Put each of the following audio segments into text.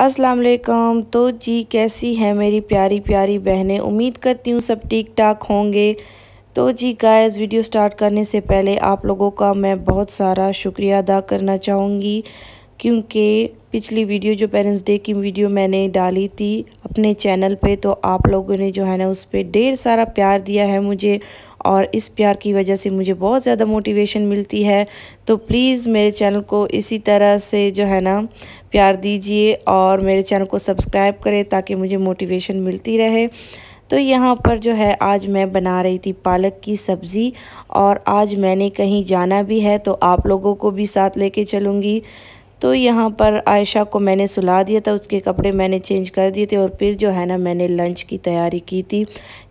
अस्सलाम वालेकुम तो जी कैसी है मेरी प्यारी प्यारी बहनें उम्मीद करती हूँ सब ठीक ठाक होंगे तो जी गाइस वीडियो स्टार्ट करने से पहले आप लोगों का मैं बहुत सारा शुक्रिया अदा करना चाहूँगी क्योंकि पिछली वीडियो जो पेरेंट्स डे की वीडियो मैंने डाली थी अपने चैनल पे तो आप लोगों ने जो है ना उस पर ढेर सारा प्यार दिया है मुझे और इस प्यार की वजह से मुझे बहुत ज़्यादा मोटिवेशन मिलती है तो प्लीज़ मेरे चैनल को इसी तरह से जो है ना प्यार दीजिए और मेरे चैनल को सब्सक्राइब करें ताकि मुझे मोटिवेशन मिलती रहे तो यहाँ पर जो है आज मैं बना रही थी पालक की सब्ज़ी और आज मैंने कहीं जाना भी है तो आप लोगों को भी साथ कर चलूँगी तो यहाँ पर आयशा को मैंने सुला दिया था उसके कपड़े मैंने चेंज कर दिए थे और फिर जो है ना मैंने लंच की तैयारी की थी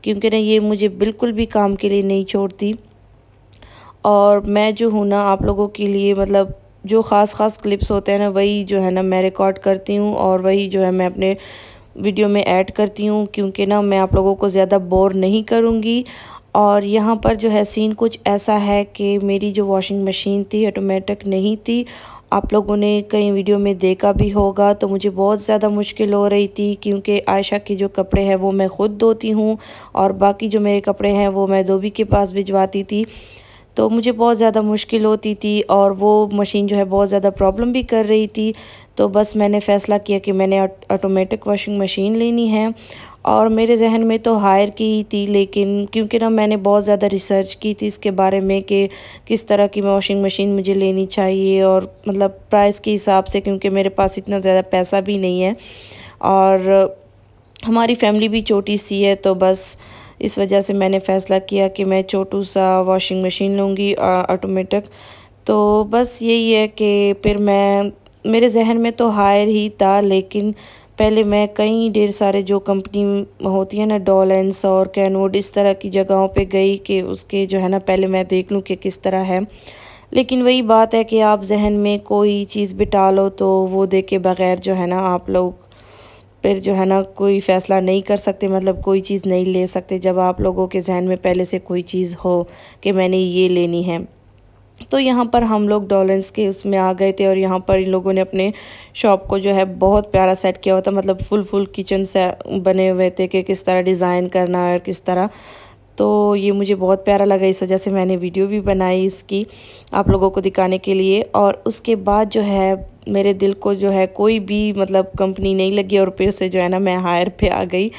क्योंकि ना ये मुझे बिल्कुल भी काम के लिए नहीं छोड़ती और मैं जो हूँ ना आप लोगों के लिए मतलब जो ख़ास ख़ास क्लिप्स होते हैं ना वही जो है ना मैं रिकॉर्ड करती हूँ और वही जो है मैं अपने वीडियो में ऐड करती हूँ क्योंकि ना मैं आप लोगों को ज़्यादा बोर नहीं करूँगी और यहाँ पर जो है सीन कुछ ऐसा है कि मेरी जो वॉशिंग मशीन थी ऑटोमेटिक नहीं थी आप लोगों ने कई वीडियो में देखा भी होगा तो मुझे बहुत ज़्यादा मुश्किल हो रही थी क्योंकि आयशा के जो कपड़े हैं वो मैं ख़ुद धोती हूँ और बाकी जो मेरे कपड़े हैं वो मैं धोबी के पास भिजवाती थी तो मुझे बहुत ज़्यादा मुश्किल होती थी और वो मशीन जो है बहुत ज़्यादा प्रॉब्लम भी कर रही थी तो बस मैंने फ़ैसला किया कि मैंने ऑटोमेटिक वॉशिंग मशीन लेनी है और मेरे जहन में तो हायर की ही थी लेकिन क्योंकि ना मैंने बहुत ज़्यादा रिसर्च की थी इसके बारे में कि किस तरह की वॉशिंग मशीन मुझे लेनी चाहिए और मतलब प्राइस के हिसाब से क्योंकि मेरे पास इतना ज़्यादा पैसा भी नहीं है और हमारी फैमिली भी छोटी सी है तो बस इस वजह से मैंने फ़ैसला किया कि मैं छोटू सा वॉशिंग मशीन लूँगी ऑटोमेटिक तो बस यही है कि फिर मैं मेरे जहन में तो हायर ही था लेकिन पहले मैं कई ढेर सारे जो कंपनी होती है ना डॉल और कैनवुड इस तरह की जगहों पे गई कि उसके जो है ना पहले मैं देख लूँ कि किस तरह है लेकिन वही बात है कि आप जहन में कोई चीज़ बिठा लो तो वो के बग़ैर जो है ना आप लोग फिर जो है ना कोई फ़ैसला नहीं कर सकते मतलब कोई चीज़ नहीं ले सकते जब आप लोगों के जहन में पहले से कोई चीज़ हो कि मैंने ये लेनी है तो यहाँ पर हम लोग डॉलेंस के उसमें आ गए थे और यहाँ पर इन लोगों ने अपने शॉप को जो है बहुत प्यारा सेट किया हुआ था मतलब फुल फुल किचन से बने हुए थे कि किस तरह डिज़ाइन करना है और किस तरह तो ये मुझे बहुत प्यारा लगा इस वजह से मैंने वीडियो भी बनाई इसकी आप लोगों को दिखाने के लिए और उसके बाद जो है मेरे दिल को जो है कोई भी मतलब कंपनी नहीं लगी और फिर से जो है ना मैं हायर पे आ गई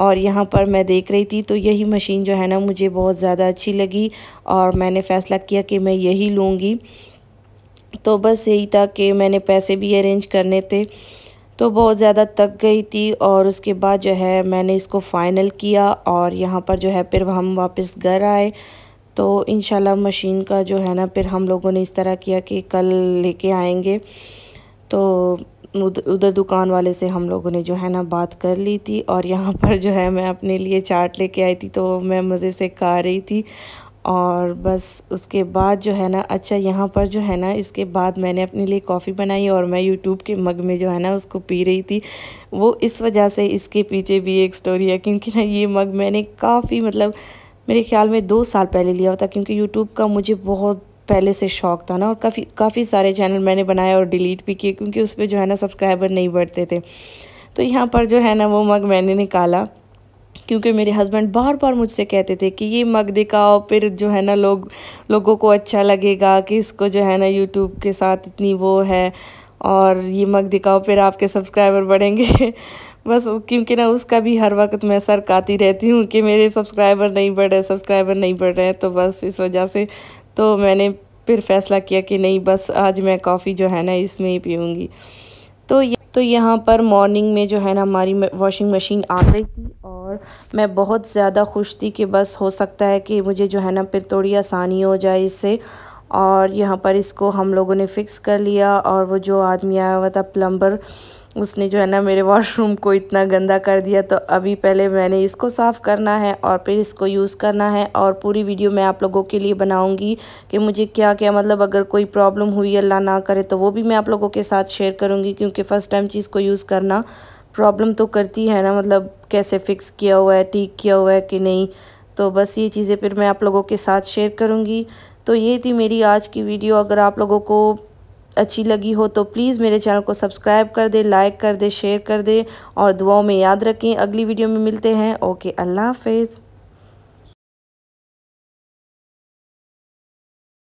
और यहाँ पर मैं देख रही थी तो यही मशीन जो है ना मुझे बहुत ज़्यादा अच्छी लगी और मैंने फ़ैसला किया कि मैं यही लूँगी तो बस यही था कि मैंने पैसे भी अरेंज करने थे तो बहुत ज़्यादा तक गई थी और उसके बाद जो है मैंने इसको फ़ाइनल किया और यहाँ पर जो है फिर हम वापस घर आए तो इन मशीन का जो है ना फिर हम लोगों ने इस तरह किया कि कल लेके आएंगे तो उधर दुकान वाले से हम लोगों ने जो है ना बात कर ली थी और यहाँ पर जो है मैं अपने लिए चाट लेके आई थी तो मैं मज़े से खा रही थी और बस उसके बाद जो है ना अच्छा यहाँ पर जो है ना इसके बाद मैंने अपने लिए कॉफ़ी बनाई और मैं यूट्यूब के मग में जो है ना उसको पी रही थी वो इस वजह से इसके पीछे भी एक स्टोरी है क्योंकि ना ये मग मैंने काफ़ी मतलब मेरे ख्याल में दो साल पहले लिया होता क्योंकि यूट्यूब का मुझे बहुत पहले से शौक था ना और काफ़ी काफ़ी सारे चैनल मैंने बनाए और डिलीट भी किए क्योंकि उस पर जो है ना सब्सक्राइबर नहीं बढ़ते थे तो यहाँ पर जो है ना वो मग मैंने निकाला क्योंकि मेरे हस्बैंड बार बार मुझसे कहते थे कि ये मग दिखाओ फिर जो है ना लोग लोगों को अच्छा लगेगा कि इसको जो है ना यूट्यूब के साथ इतनी वो है और ये मग दिखाओ फिर आपके सब्सक्राइबर बढ़ेंगे बस क्योंकि ना उसका भी हर वक्त मैं सर काती रहती हूँ कि मेरे सब्सक्राइबर नहीं बढ़ रहे सब्सक्राइबर नहीं बढ़ रहे तो बस इस वजह से तो मैंने फिर फैसला किया कि नहीं बस आज मैं कॉफ़ी जो है ना इसमें ही पीऊँगी तो ये तो यहाँ पर मॉर्निंग में जो है ना हमारी वॉशिंग मशीन आ गई थी और मैं बहुत ज़्यादा खुश थी कि बस हो सकता है कि मुझे जो है ना फिर थोड़ी आसानी हो जाए इससे और यहाँ पर इसको हम लोगों ने फ़िक्स कर लिया और वो जो आदमी आया हुआ था प्लम्बर उसने जो है ना मेरे वॉशरूम को इतना गंदा कर दिया तो अभी पहले मैंने इसको साफ़ करना है और फिर इसको यूज़ करना है और पूरी वीडियो मैं आप लोगों के लिए बनाऊँगी कि मुझे क्या क्या मतलब अगर कोई प्रॉब्लम हुई अल्लाह ना करे तो वो भी मैं आप लोगों के साथ शेयर करूँगी क्योंकि फ़र्स्ट टाइम चीज़ को यूज़ करना प्रॉब्लम तो करती है ना मतलब कैसे फ़िक्स किया हुआ है ठीक किया हुआ है कि नहीं तो बस ये चीज़ें फिर मैं आप लोगों के साथ शेयर करूँगी तो ये थी मेरी आज की वीडियो अगर आप लोगों को अच्छी लगी हो तो प्लीज़ मेरे चैनल को सब्सक्राइब कर दे लाइक कर दे शेयर कर दे और दुआओं में याद रखें अगली वीडियो में मिलते हैं ओके अल्लाह हाफिज़